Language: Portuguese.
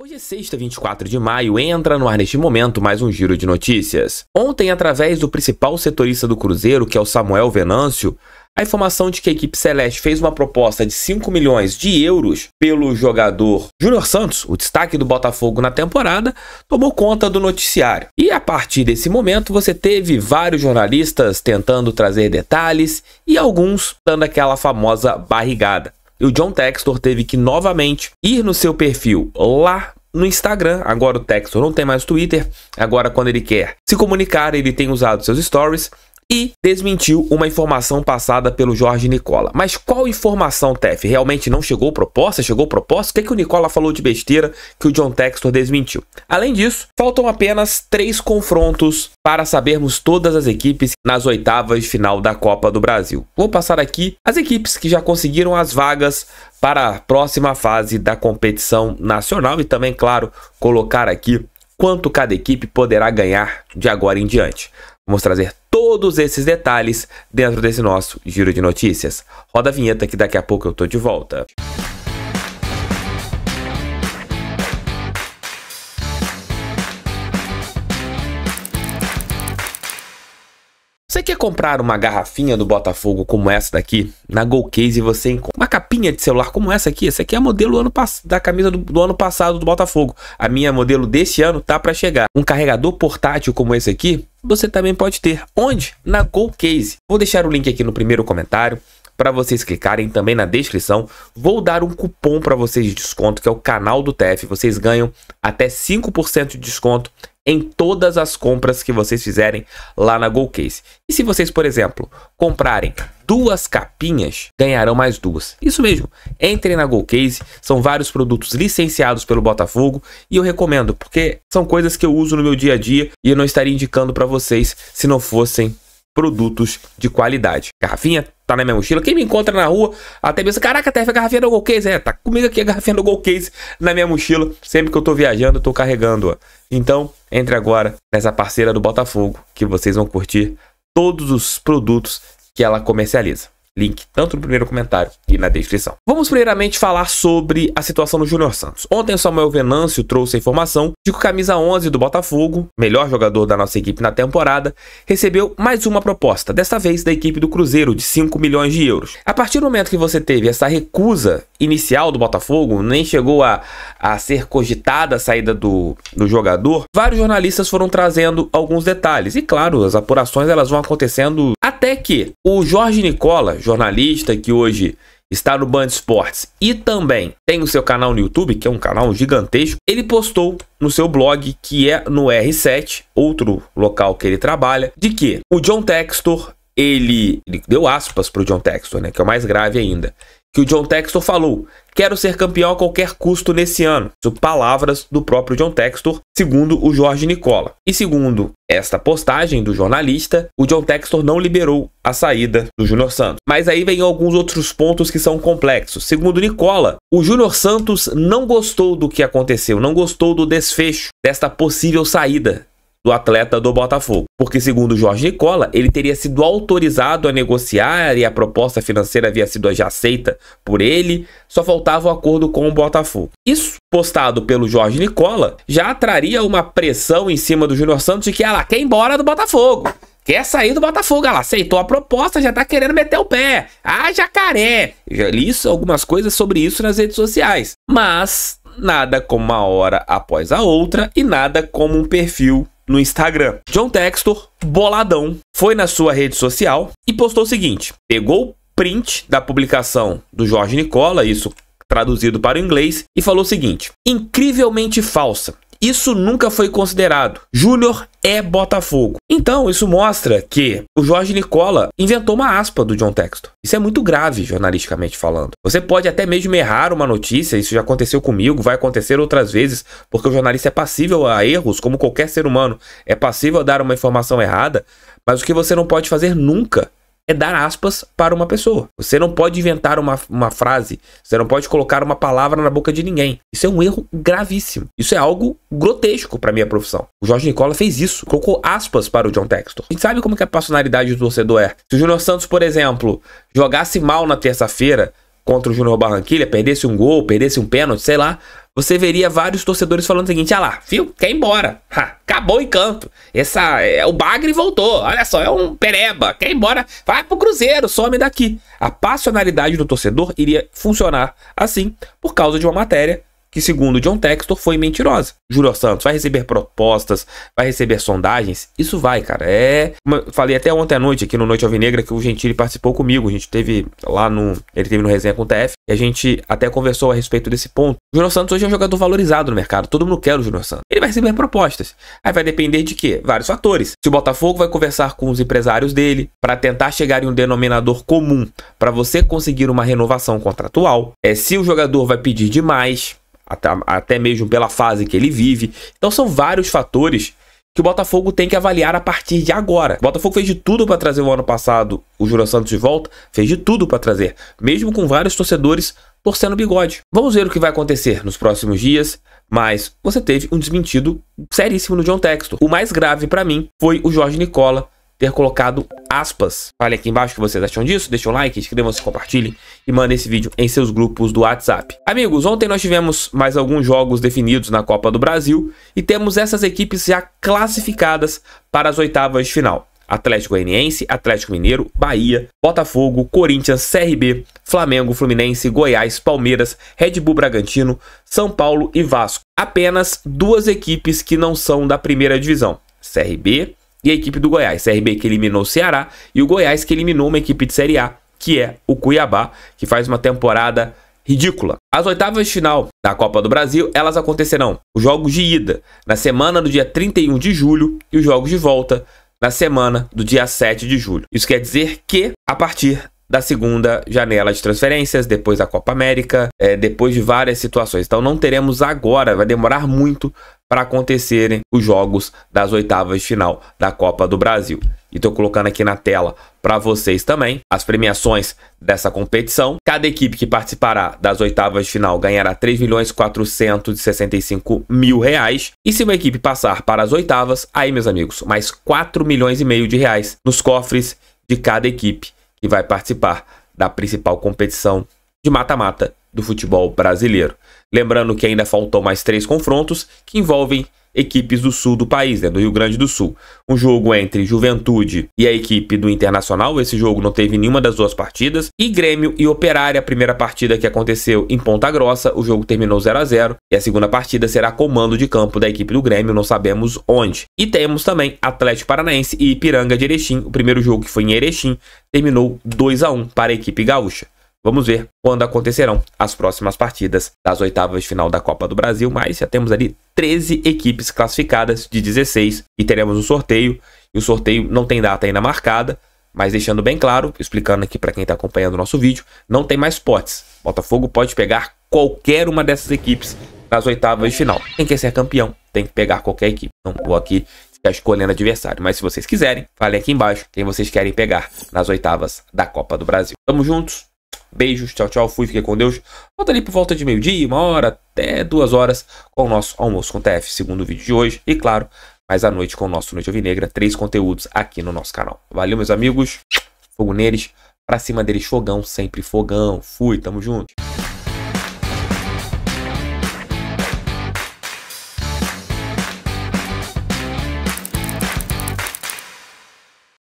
Hoje é sexta, 24 de maio, entra no ar neste momento mais um giro de notícias. Ontem, através do principal setorista do Cruzeiro, que é o Samuel Venâncio, a informação de que a equipe celeste fez uma proposta de 5 milhões de euros pelo jogador Júnior Santos, o destaque do Botafogo na temporada, tomou conta do noticiário. E a partir desse momento, você teve vários jornalistas tentando trazer detalhes e alguns dando aquela famosa barrigada. E o John Textor teve que novamente ir no seu perfil lá no Instagram. Agora o Textor não tem mais Twitter. Agora, quando ele quer se comunicar, ele tem usado seus stories e desmentiu uma informação passada pelo Jorge Nicola. Mas qual informação, Tef? Realmente não chegou proposta? Chegou proposta? O que, é que o Nicola falou de besteira que o John Textor desmentiu? Além disso, faltam apenas três confrontos para sabermos todas as equipes nas oitavas de final da Copa do Brasil. Vou passar aqui as equipes que já conseguiram as vagas para a próxima fase da competição nacional e também, claro, colocar aqui quanto cada equipe poderá ganhar de agora em diante. Vamos trazer todos esses detalhes dentro desse nosso giro de notícias. Roda a vinheta que daqui a pouco eu tô de volta. Você quer comprar uma garrafinha do Botafogo como essa daqui? Na Golcase você encontra uma capinha de celular como essa aqui. Essa aqui é a modelo ano da camisa do, do, ano passado do Botafogo. A minha modelo desse ano tá para chegar. Um carregador portátil como esse aqui, você também pode ter. Onde? Na Golcase. Vou deixar o link aqui no primeiro comentário para vocês clicarem também na descrição. Vou dar um cupom para vocês de desconto, que é o canal do TF. Vocês ganham até 5% de desconto em todas as compras que vocês fizerem lá na GoCase. E se vocês, por exemplo, comprarem duas capinhas, ganharão mais duas. Isso mesmo, entrem na GoCase, são vários produtos licenciados pelo Botafogo e eu recomendo, porque são coisas que eu uso no meu dia a dia e eu não estaria indicando para vocês se não fossem produtos de qualidade. Garrafinha tá na minha mochila. Quem me encontra na rua até pensa, caraca, até a garrafinha do Golcase. É, tá comigo aqui a garrafinha do Golcase na minha mochila. Sempre que eu tô viajando, eu tô carregando-a. Então, entre agora nessa parceira do Botafogo, que vocês vão curtir todos os produtos que ela comercializa. Link tanto no primeiro comentário e na descrição. Vamos primeiramente falar sobre a situação do Júnior Santos. Ontem o Samuel Venâncio trouxe a informação Dico camisa 11 do Botafogo, melhor jogador da nossa equipe na temporada, recebeu mais uma proposta, desta vez da equipe do Cruzeiro, de 5 milhões de euros. A partir do momento que você teve essa recusa inicial do Botafogo, nem chegou a, a ser cogitada a saída do, do jogador, vários jornalistas foram trazendo alguns detalhes. E claro, as apurações elas vão acontecendo até que o Jorge Nicola, jornalista que hoje está no Band Esportes e também tem o seu canal no YouTube, que é um canal gigantesco, ele postou no seu blog, que é no R7, outro local que ele trabalha, de que o John Textor, ele, ele deu aspas para o John Textor, né, que é o mais grave ainda, que o John Textor falou: Quero ser campeão a qualquer custo nesse ano. São palavras do próprio John Textor, segundo o Jorge Nicola. E segundo esta postagem do jornalista, o John Textor não liberou a saída do Júnior Santos. Mas aí vem alguns outros pontos que são complexos. Segundo Nicola, o Júnior Santos não gostou do que aconteceu, não gostou do desfecho desta possível saída do atleta do Botafogo. Porque, segundo Jorge Nicola, ele teria sido autorizado a negociar e a proposta financeira havia sido já aceita por ele, só faltava o um acordo com o Botafogo. Isso, postado pelo Jorge Nicola, já traria uma pressão em cima do Júnior Santos de que, ela ah quer ir embora do Botafogo. Quer sair do Botafogo, ela ah aceitou a proposta, já tá querendo meter o pé. Ah, jacaré! Já li isso, algumas coisas sobre isso nas redes sociais. Mas nada como uma hora após a outra e nada como um perfil no Instagram. John Textor, boladão, foi na sua rede social e postou o seguinte: pegou o print da publicação do Jorge Nicola, isso traduzido para o inglês, e falou o seguinte: incrivelmente falsa. Isso nunca foi considerado. Júnior é Botafogo. Então, isso mostra que o Jorge Nicola inventou uma aspa do John Texto. Isso é muito grave, jornalisticamente falando. Você pode até mesmo errar uma notícia, isso já aconteceu comigo, vai acontecer outras vezes, porque o jornalista é passível a erros, como qualquer ser humano é passível a dar uma informação errada, mas o que você não pode fazer nunca é dar aspas para uma pessoa. Você não pode inventar uma, uma frase, você não pode colocar uma palavra na boca de ninguém. Isso é um erro gravíssimo. Isso é algo grotesco para minha profissão. O Jorge Nicola fez isso, colocou aspas para o John Textor. A gente sabe como que a personalidade do torcedor é. Se o Júnior Santos, por exemplo, jogasse mal na terça-feira contra o Júnior Barranquilha, perdesse um gol, perdesse um pênalti, sei lá, você veria vários torcedores falando o seguinte: ah lá, viu? Quer ir embora. Ha, acabou o encanto. Essa, é, o Bagre voltou. Olha só, é um pereba. Quer ir embora. Vai pro Cruzeiro, some daqui. A passionalidade do torcedor iria funcionar assim por causa de uma matéria que, segundo John Textor, foi mentirosa. Júlio Santos vai receber propostas, vai receber sondagens. Isso vai, cara. É. Falei até ontem à noite aqui no Noite Alvinegra que o Gentili participou comigo. A gente teve lá no. Ele teve no resenha com o TF e a gente até conversou a respeito desse ponto. Juro Santos hoje é um jogador valorizado no mercado. Todo mundo quer o Juro Santos. Ele vai receber propostas. Aí vai depender de quê? Vários fatores. Se o Botafogo vai conversar com os empresários dele para tentar chegar em um denominador comum para você conseguir uma renovação contratual. É se o jogador vai pedir demais até, até mesmo pela fase que ele vive. Então são vários fatores que o Botafogo tem que avaliar a partir de agora. O Botafogo fez de tudo para trazer o ano passado o Júlio Santos de volta, fez de tudo para trazer, mesmo com vários torcedores torcendo o bigode. Vamos ver o que vai acontecer nos próximos dias, mas você teve um desmentido seríssimo no John texto O mais grave para mim foi o Jorge Nicola ter colocado aspas. Fale aqui embaixo o que vocês acham disso, deixa um like, inscrevam-se, compartilhem e mandem esse vídeo em seus grupos do WhatsApp. Amigos, ontem nós tivemos mais alguns jogos definidos na Copa do Brasil e temos essas equipes já classificadas para as oitavas de final. Atlético Goianiense, Atlético Mineiro, Bahia, Botafogo, Corinthians, CRB, Flamengo, Fluminense, Goiás, Palmeiras, Red Bull Bragantino, São Paulo e Vasco. Apenas duas equipes que não são da primeira divisão, CRB e a equipe do Goiás. CRB que eliminou o Ceará e o Goiás que eliminou uma equipe de Série A, que é o Cuiabá, que faz uma temporada ridícula. As oitavas de final da Copa do Brasil, elas acontecerão os jogos de ida na semana do dia 31 de julho e os jogos de volta na semana do dia 7 de julho. Isso quer dizer que a partir da segunda janela de transferências, depois da Copa América, é, depois de várias situações. Então não teremos agora, vai demorar muito para acontecerem os jogos das oitavas de final da Copa do Brasil. E estou colocando aqui na tela para vocês também as premiações dessa competição. Cada equipe que participará das oitavas de final ganhará R$ milhões mil reais. E se uma equipe passar para as oitavas, aí meus amigos, mais 4 milhões e meio de reais nos cofres de cada equipe que vai participar da principal competição de mata-mata do futebol brasileiro. Lembrando que ainda faltam mais três confrontos que envolvem equipes do sul do país, né, do Rio Grande do Sul. Um jogo entre Juventude e a equipe do Internacional, esse jogo não teve nenhuma das duas partidas, e Grêmio e Operária, a primeira partida que aconteceu em Ponta Grossa, o jogo terminou 0 a 0 e a segunda partida será comando de campo da equipe do Grêmio, não sabemos onde. E temos também Atlético Paranaense e Ipiranga de Erechim, o primeiro jogo que foi em Erechim, terminou 2 a 1 para a equipe gaúcha. Vamos ver quando acontecerão as próximas partidas das oitavas de final da Copa do Brasil, mas já temos ali 13 equipes classificadas de 16 e teremos um sorteio. E o sorteio não tem data ainda marcada, mas deixando bem claro, explicando aqui para quem está acompanhando o nosso vídeo, não tem mais potes. Botafogo pode pegar qualquer uma dessas equipes nas oitavas de final. Quem quer ser campeão tem que pegar qualquer equipe. Não vou aqui ficar escolhendo adversário, mas se vocês quiserem, falem aqui embaixo quem vocês querem pegar nas oitavas da Copa do Brasil. Tamo juntos, Beijos, tchau, tchau, fui, fiquei com Deus. Volta ali por volta de meio-dia, uma hora, até duas horas com o nosso Almoço com TF, segundo vídeo de hoje. E claro, mais à noite com o nosso Noite Alvinegra, três conteúdos aqui no nosso canal. Valeu, meus amigos. Fogo neles. Pra cima deles, fogão, sempre fogão. Fui, tamo junto.